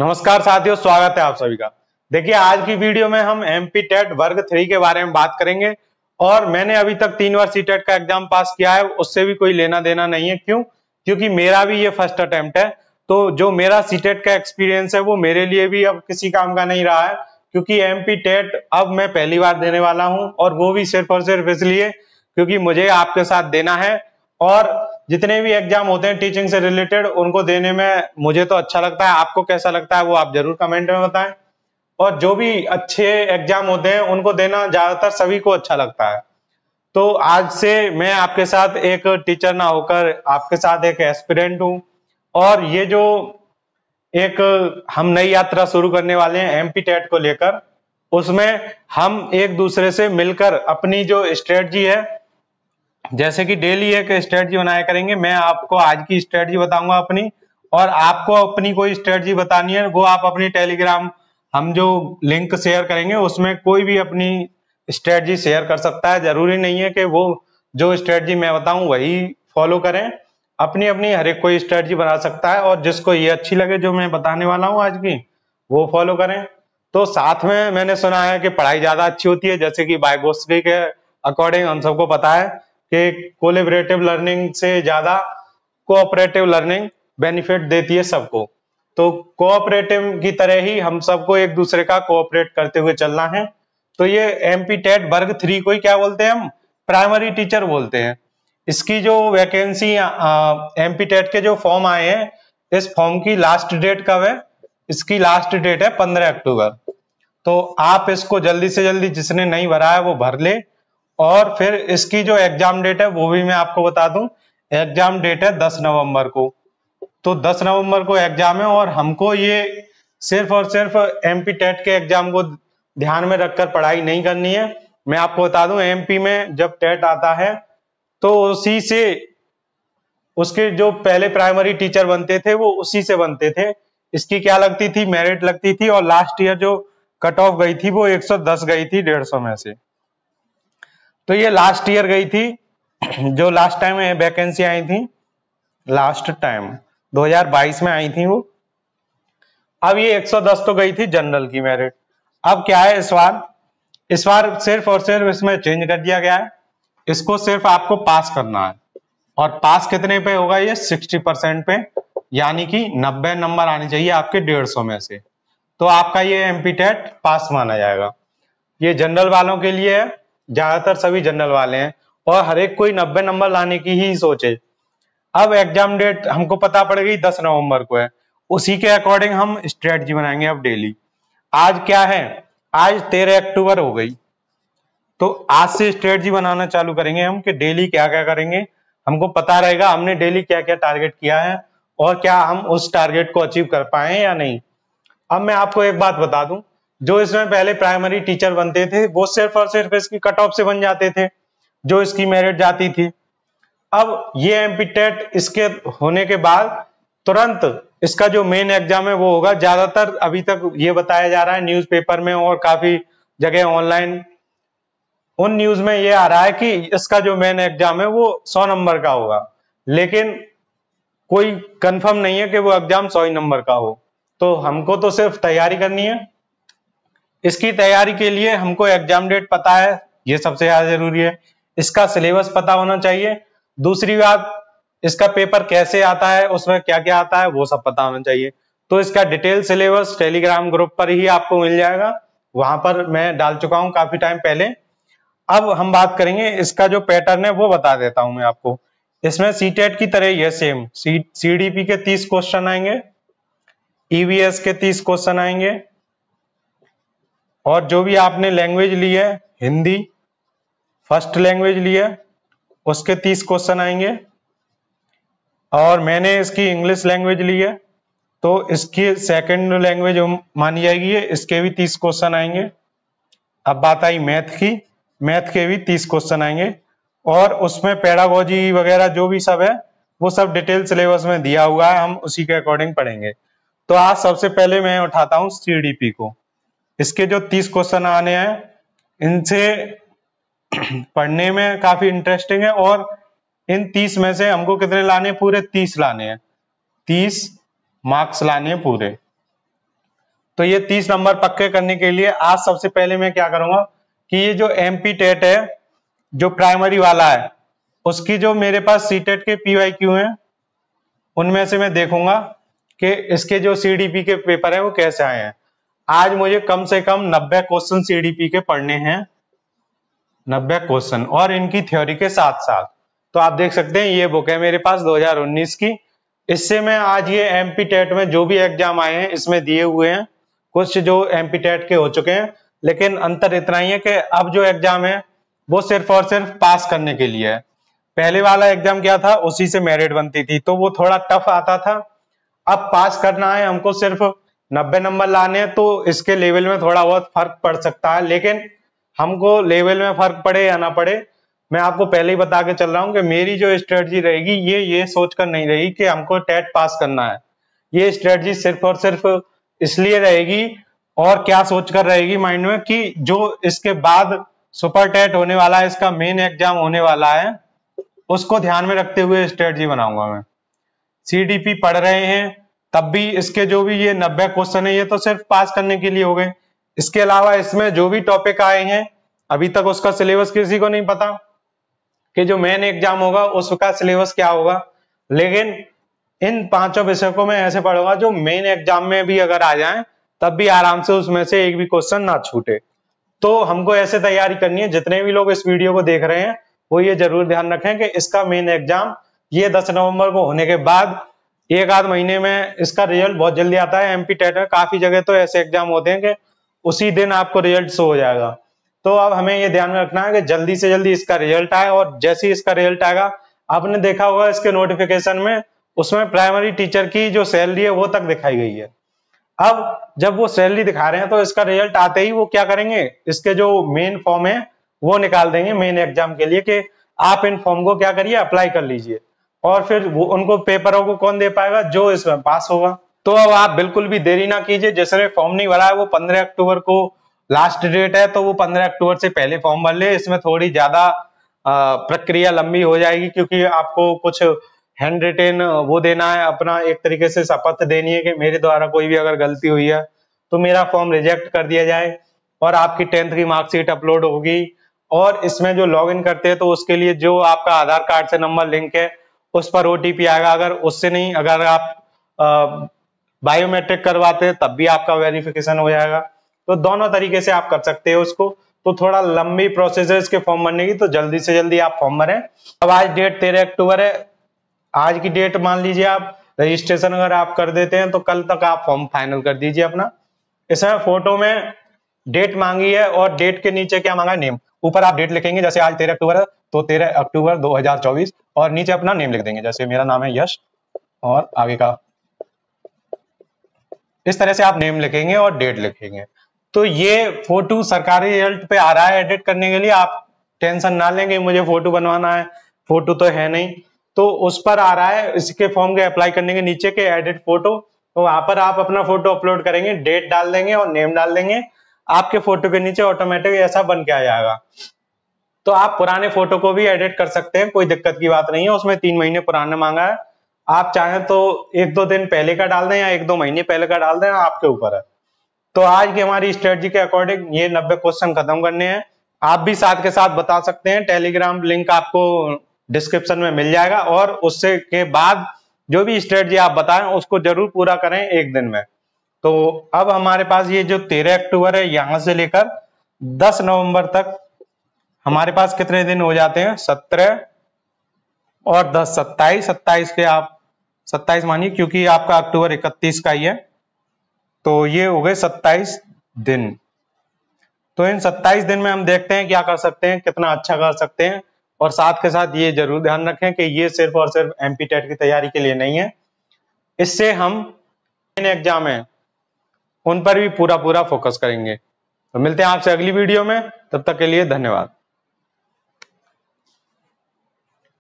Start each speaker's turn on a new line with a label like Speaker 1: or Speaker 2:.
Speaker 1: नमस्कार साथियों स्वागत है आप सभी का देखिए आज की वीडियो में हम एमपी टेट वर्ग थ्री के बारे में बात करेंगे और मैंने अभी तक तीन बार सी टेट का एग्जाम पास किया है उससे भी कोई लेना देना नहीं है क्यों क्योंकि मेरा भी ये फर्स्ट अटेम्प्ट है तो जो मेरा सी टेट का एक्सपीरियंस है वो मेरे लिए भी अब किसी काम का नहीं रहा है क्योंकि एमपी टेट अब मैं पहली बार देने वाला हूँ और वो भी सिर्फ और सिर्फ इसलिए क्योंकि मुझे आपके साथ देना है और जितने भी एग्जाम होते हैं टीचिंग से रिलेटेड उनको देने में मुझे तो अच्छा लगता है आपको कैसा लगता है वो आप जरूर कमेंट में बताएं और जो भी अच्छे एग्जाम होते हैं उनको देना ज्यादातर सभी को अच्छा लगता है तो आज से मैं आपके साथ एक टीचर ना होकर आपके साथ एक एस्पिरेंट हूँ और ये जो एक हम नई यात्रा शुरू करने वाले हैं एमपी टेट को लेकर उसमें हम एक दूसरे से मिलकर अपनी जो स्ट्रेटजी है जैसे कि डेली एक स्ट्रेटजी बनाया करेंगे मैं आपको आज की स्ट्रेटजी बताऊंगा अपनी और आपको अपनी कोई स्ट्रेटजी बतानी है वो आप अपनी टेलीग्राम हम जो लिंक शेयर करेंगे उसमें कोई भी अपनी स्ट्रेटजी शेयर कर सकता है जरूरी नहीं है कि वो जो स्ट्रेटजी मैं बताऊं वही फॉलो करें अपनी अपनी हर एक कोई स्ट्रेटजी बना सकता है और जिसको ये अच्छी लगे जो मैं बताने वाला हूँ आज की वो फॉलो करें तो साथ में मैंने सुना है कि पढ़ाई ज्यादा अच्छी होती है जैसे कि बायोगोस्ट्री के अकॉर्डिंग हम सबको पता है कि कोलेबरेटिव लर्निंग से ज्यादा कोऑपरेटिव लर्निंग बेनिफिट देती है सबको तो कोऑपरेटिव की तरह ही हम सबको एक दूसरे का कोऑपरेट करते हुए चलना है तो ये एमपी टेट वर्ग थ्री को ही क्या बोलते हैं हम प्राइमरी टीचर बोलते हैं इसकी जो वैकेंसी एम पी टेट के जो फॉर्म आए हैं इस फॉर्म की लास्ट डेट कब है इसकी लास्ट डेट है पंद्रह अक्टूबर तो आप इसको जल्दी से जल्दी जिसने नहीं भरा है वो भर ले और फिर इसकी जो एग्जाम डेट है वो भी मैं आपको बता दूं एग्जाम डेट है 10 नवंबर को तो 10 नवंबर को एग्जाम है और हमको ये सिर्फ और सिर्फ एमपी टेट के एग्जाम को ध्यान में रखकर पढ़ाई नहीं करनी है मैं आपको बता दूं एमपी में जब टेट आता है तो उसी से उसके जो पहले प्राइमरी टीचर बनते थे वो उसी से बनते थे इसकी क्या लगती थी मेरिट लगती थी और लास्ट ईयर जो कट ऑफ गई थी वो 110 गई थी डेढ़ सौ में से तो ये लास्ट ईयर गई थी जो लास्ट टाइम वैकेंसी आई थी लास्ट टाइम 2022 में आई थी वो अब ये 110 तो गई थी जनरल की मेरिट अब क्या है इस बार इस बार सिर्फ और सिर्फ इसमें चेंज कर दिया गया है इसको सिर्फ आपको पास करना है और पास कितने पे होगा ये 60 परसेंट पे यानी कि 90 नंबर आने चाहिए आपके 150 में से तो आपका ये एमपी टेट पास माना जाएगा ये जनरल वालों के लिए है ज्यादातर सभी जनरल वाले हैं और हर एक कोई नब्बे नंबर लाने की ही सोचे अब एग्जाम डेट हमको पता पड़ गई दस नवंबर को है उसी के अकॉर्डिंग हम स्ट्रेटजी बनाएंगे अब डेली आज क्या है आज तेरह अक्टूबर हो गई तो आज से स्ट्रेटजी बनाना चालू करेंगे हम कि डेली क्या क्या करेंगे हमको पता रहेगा हमने डेली क्या क्या टारगेट किया है और क्या हम उस टारगेट को अचीव कर पाए या नहीं अब मैं आपको एक बात बता दूं जो इसमें पहले प्राइमरी टीचर बनते थे वो सिर्फ और सिर्फ इसकी कट ऑफ से बन जाते थे जो इसकी मेरिट जाती थी अब ये एमपीटेट इसके होने के बाद तुरंत इसका जो मेन एग्जाम है वो होगा ज्यादातर अभी तक ये बताया जा रहा है न्यूज़पेपर में और काफी जगह ऑनलाइन उन न्यूज में ये आ रहा है कि इसका जो मेन एग्जाम है वो सौ नंबर का होगा लेकिन कोई कंफर्म नहीं है कि वो एग्जाम सौ नंबर का हो तो हमको तो सिर्फ तैयारी करनी है इसकी तैयारी के लिए हमको एग्जाम डेट पता है ये सबसे ज्यादा जरूरी है इसका सिलेबस पता होना चाहिए दूसरी बात इसका पेपर कैसे आता है उसमें क्या क्या आता है वो सब पता होना चाहिए तो इसका डिटेल सिलेबस टेलीग्राम ग्रुप पर ही आपको मिल जाएगा वहां पर मैं डाल चुका हूँ काफी टाइम पहले अब हम बात करेंगे इसका जो पैटर्न है वो बता देता हूं मैं आपको इसमें सीटेट e की तरह ये सेम सी सीडीपी के तीस क्वेश्चन आएंगे ईवीएस e के तीस क्वेश्चन आएंगे और जो भी आपने लैंग्वेज ली है हिंदी फर्स्ट लैंग्वेज ली है उसके तीस क्वेश्चन आएंगे और मैंने इसकी इंग्लिश लैंग्वेज ली है तो इसकी सेकंड लैंग्वेज मानी जाएगी इसके भी तीस क्वेश्चन आएंगे अब बात आई मैथ की मैथ के भी तीस क्वेश्चन आएंगे और उसमें पैडागोजी वगैरह जो भी सब है वो सब डिटेल सिलेबस में दिया हुआ है हम उसी के अकॉर्डिंग पढ़ेंगे तो आज सबसे पहले मैं उठाता हूँ सी को इसके जो तीस क्वेश्चन आने हैं इनसे पढ़ने में काफी इंटरेस्टिंग है और इन तीस में से हमको कितने लाने पूरे तीस लाने हैं तीस मार्क्स लाने पूरे तो ये तीस नंबर पक्के करने के लिए आज सबसे पहले मैं क्या करूंगा कि ये जो एम पी टेट है जो प्राइमरी वाला है उसकी जो मेरे पास सी टेट के पी वाई क्यू है उनमें से मैं देखूंगा कि इसके जो सी डी पी के पेपर है वो कैसे आए हैं आज मुझे कम से कम 90 क्वेश्चन सीडीपी के पढ़ने हैं 90 क्वेश्चन और इनकी थ्योरी के साथ साथ तो आप देख सकते हैं ये बुक है मेरे पास 2019 की इससे मैं आज ये एमपी टेट में जो भी एग्जाम आए हैं इसमें दिए हुए हैं कुछ जो एमपी टेट के हो चुके हैं लेकिन अंतर इतना ही है कि अब जो एग्जाम है वो सिर्फ और सिर्फ पास करने के लिए है पहले वाला एग्जाम क्या था उसी से मेरिट बनती थी तो वो थोड़ा टफ आता था अब पास करना है हमको सिर्फ नब्बे नंबर लाने हैं तो इसके लेवल में थोड़ा बहुत फर्क पड़ सकता है लेकिन हमको लेवल में फर्क पड़े या ना पड़े मैं आपको पहले ही बता के चल रहा हूँ कि मेरी जो स्ट्रेटजी रहेगी ये ये सोचकर नहीं रहेगी कि हमको टेट पास करना है ये स्ट्रेटजी सिर्फ और सिर्फ इसलिए रहेगी और क्या सोचकर रहेगी माइंड में कि जो इसके बाद सुपर टेट होने वाला है इसका मेन एग्जाम होने वाला है उसको ध्यान में रखते हुए स्ट्रेटजी बनाऊंगा मैं सी पढ़ रहे हैं तब भी इसके जो भी ये नब्बे क्वेश्चन है ये तो सिर्फ पास करने के लिए हो गए इसके अलावा इसमें जो भी टॉपिक आए हैं अभी तक उसका सिलेबस किसी को नहीं पता कि जो मेन एग्जाम होगा उसका सिलेबस क्या होगा लेकिन इन पांचों विषयों को मैं ऐसे पढ़ूंगा जो मेन एग्जाम में भी अगर आ जाए तब भी आराम से उसमें से एक भी क्वेश्चन ना छूटे तो हमको ऐसे तैयारी करनी है जितने भी लोग इस वीडियो को देख रहे हैं वो ये जरूर ध्यान रखें कि इसका मेन एग्जाम ये 10 नवंबर को होने के बाद एक आध महीने में इसका रिजल्ट बहुत जल्दी आता है एमपी टेट में काफी जगह तो ऐसे एग्जाम होते हैं कि उसी दिन आपको रिजल्ट शो हो जाएगा तो अब हमें ये ध्यान में रखना है कि जल्दी से जल्दी इसका रिजल्ट आए और जैसे ही इसका रिजल्ट आएगा आपने देखा होगा इसके नोटिफिकेशन में उसमें प्राइमरी टीचर की जो सैलरी है वो तक दिखाई गई है अब जब वो सैलरी दिखा रहे हैं तो इसका रिजल्ट आते ही वो क्या करेंगे इसके जो मेन फॉर्म है वो निकाल देंगे मेन एग्जाम के लिए कि आप इन फॉर्म को क्या करिए अप्लाई कर लीजिए और फिर वो उनको पेपरों को कौन दे पाएगा जो इसमें पास होगा तो अब आप बिल्कुल भी देरी ना कीजिए जैसे फॉर्म नहीं भरा है वो पंद्रह अक्टूबर को लास्ट डेट है तो वो पंद्रह अक्टूबर से पहले फॉर्म भर ले इसमें थोड़ी ज्यादा प्रक्रिया लंबी हो जाएगी क्योंकि आपको कुछ हैंड रिटेन वो देना है अपना एक तरीके से शपथ देनी है कि मेरे द्वारा कोई भी अगर गलती हुई है तो मेरा फॉर्म रिजेक्ट कर दिया जाए और आपकी टेंथ की मार्कशीट अपलोड होगी और इसमें जो लॉग इन करते हैं तो उसके लिए जो आपका आधार कार्ड से नंबर लिंक है उस पर ओटीपी आएगा अगर उससे नहीं अगर आप बायोमेट्रिक करवाते हैं तब भी आपका वेरिफिकेशन हो जाएगा तो दोनों तरीके से आप कर सकते हैं उसको तो थोड़ा लंबी प्रोसेस के फॉर्म भरने की तो जल्दी से जल्दी आप फॉर्म भरें अब आज डेट तेरह अक्टूबर है आज की डेट मान लीजिए आप रजिस्ट्रेशन अगर आप कर देते हैं तो कल तक आप फॉर्म फाइनल कर दीजिए अपना इसमें फोटो में डेट मांगी है और डेट के नीचे क्या मांगा नेम ऊपर आप डेट लिखेंगे जैसे आज तेरह अक्टूबर है तो तेरह अक्टूबर दो और नीचे अपना नेम लिख देंगे जैसे मेरा नाम है यश और आगे का इस तरह से आप नेम लिखेंगे और डेट लिखेंगे तो ये फोटो सरकारी रिजल्ट पे आ रहा है एडिट करने के लिए आप टेंशन ना लेंगे मुझे फोटो बनवाना है फोटो तो है नहीं तो उस पर आ रहा है इसके फॉर्म के अप्लाई करने के नीचे के एडिट फोटो तो वहां पर आप अपना फोटो अपलोड करेंगे डेट डाल देंगे और नेम डाल देंगे आपके फोटो के नीचे ऑटोमेटिक ऐसा बन के आ जाएगा तो आप पुराने फोटो को भी एडिट कर सकते हैं कोई दिक्कत की बात नहीं है उसमें तीन महीने पुराना मांगा है आप चाहें तो एक दो दिन पहले का डाल दें या एक दो महीने पहले का डाल दें आपके ऊपर है तो आज की हमारी स्ट्रेटजी के अकॉर्डिंग ये नब्बे क्वेश्चन खत्म करने हैं आप भी साथ के साथ बता सकते हैं टेलीग्राम लिंक आपको डिस्क्रिप्शन में मिल जाएगा और उससे के बाद जो भी स्ट्रेटजी आप बताएं उसको जरूर पूरा करें एक दिन में तो अब हमारे पास ये जो तेरह अक्टूबर है यहां से लेकर दस नवंबर तक हमारे पास कितने दिन हो जाते हैं सत्रह और दस सत्ताईस सत्ताईस के आप सत्ताईस मानिए क्योंकि आपका अक्टूबर इकतीस का ही है तो ये हो गए सत्ताईस दिन तो इन सत्ताईस दिन में हम देखते हैं क्या कर सकते हैं कितना अच्छा कर सकते हैं और साथ के साथ ये जरूर ध्यान रखें कि ये सिर्फ और सिर्फ एमपी टेट की तैयारी के लिए नहीं है इससे हम एग्जाम है उन पर भी पूरा पूरा फोकस करेंगे तो मिलते हैं आपसे अगली वीडियो में तब तक के लिए धन्यवाद